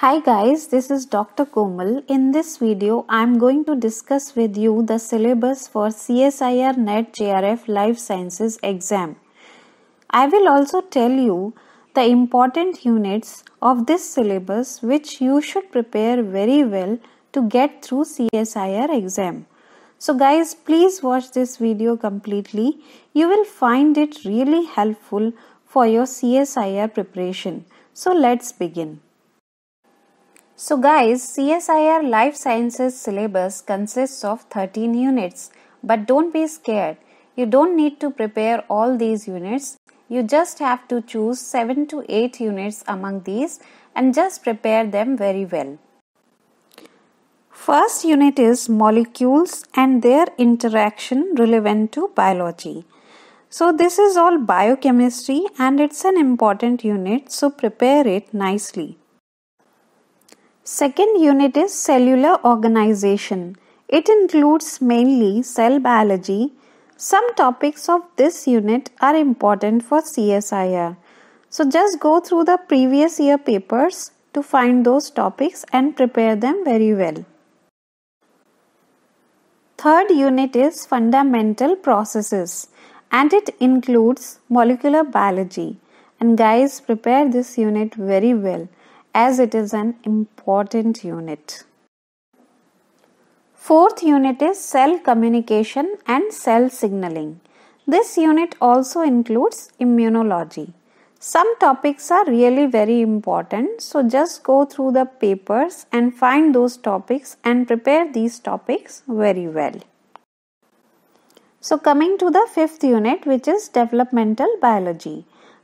Hi guys, this is Dr. Komal. In this video, I am going to discuss with you the syllabus for CSIR NET JRF Life Sciences exam. I will also tell you the important units of this syllabus which you should prepare very well to get through CSIR exam. So guys, please watch this video completely. You will find it really helpful for your CSIR preparation. So let's begin. So, guys, CSIR Life Sciences syllabus consists of 13 units, but don't be scared. You don't need to prepare all these units. You just have to choose 7 to 8 units among these and just prepare them very well. First unit is molecules and their interaction relevant to biology. So, this is all biochemistry and it's an important unit, so prepare it nicely. Second unit is cellular organization. It includes mainly cell biology. Some topics of this unit are important for CSIR. So just go through the previous year papers to find those topics and prepare them very well. Third unit is fundamental processes and it includes molecular biology. And guys, prepare this unit very well as it is an important unit. Fourth unit is cell communication and cell signaling. This unit also includes immunology. Some topics are really very important, so just go through the papers and find those topics and prepare these topics very well. So, coming to the fifth unit, which is developmental biology.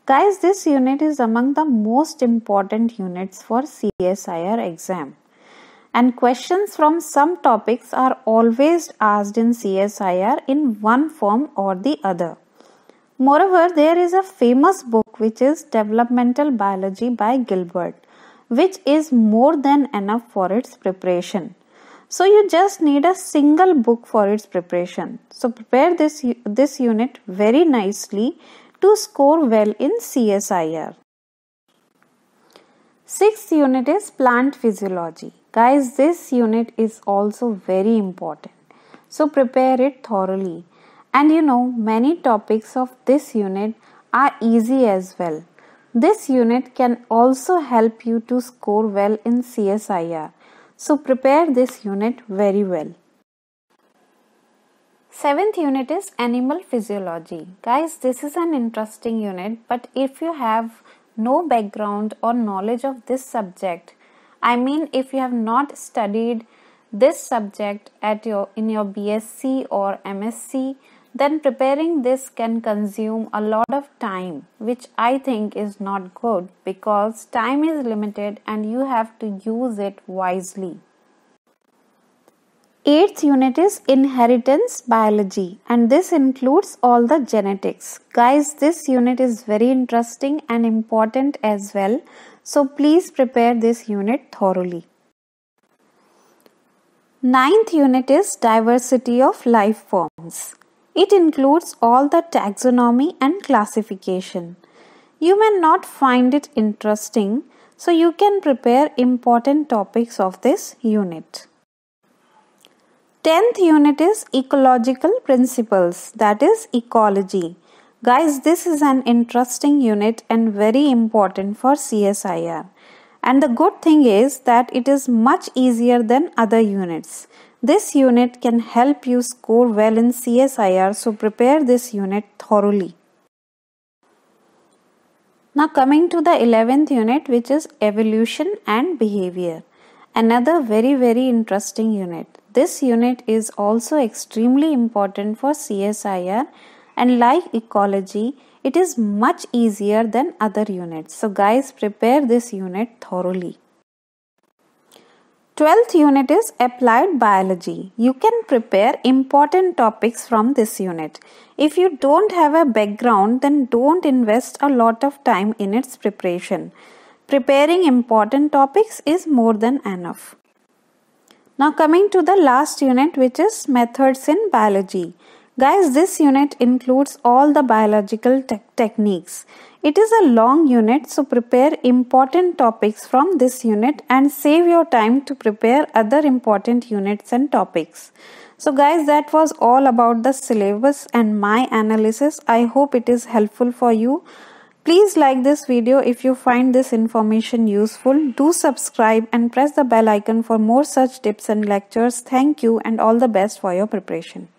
Guys, this unit is among the most important units for CSIR exam. And questions from some topics are always asked in CSIR in one form or the other. Moreover, there is a famous book which is Developmental Biology by Gilbert, which is more than enough for its preparation. So you just need a single book for its preparation. So prepare this this unit very nicely to score well in CSIR. Sixth unit is plant physiology. Guys, this unit is also very important. So prepare it thoroughly. And you know, many topics of this unit are easy as well. This unit can also help you to score well in CSIR. So prepare this unit very well. Seventh unit is animal physiology. Guys, this is an interesting unit, but if you have no background or knowledge of this subject, I mean if you have not studied this subject at your in your BSc or MSc, then preparing this can consume a lot of time, which I think is not good because time is limited and you have to use it wisely. Eighth unit is inheritance biology and this includes all the genetics. Guys, this unit is very interesting and important as well. So please prepare this unit thoroughly. Ninth unit is diversity of life forms. It includes all the taxonomy and classification. You may not find it interesting, so you can prepare important topics of this unit. Tenth unit is ecological principles, that is ecology. Guys, this is an interesting unit and very important for CSIR. And the good thing is that it is much easier than other units. This unit can help you score well in CSIR, so prepare this unit thoroughly. Now, coming to the 11th unit, which is evolution and behavior. Another very, very interesting unit. This unit is also extremely important for CSIR and like ecology, it is much easier than other units. So guys, prepare this unit thoroughly. 12th unit is applied biology. You can prepare important topics from this unit. If you don't have a background, then don't invest a lot of time in its preparation. Preparing important topics is more than enough. Now coming to the last unit which is methods in biology. Guys, this unit includes all the biological te techniques. It is a long unit, so prepare important topics from this unit and save your time to prepare other important units and topics. So, guys, that was all about the syllabus and my analysis. I hope it is helpful for you. Please like this video if you find this information useful. Do subscribe and press the bell icon for more such tips and lectures. Thank you and all the best for your preparation.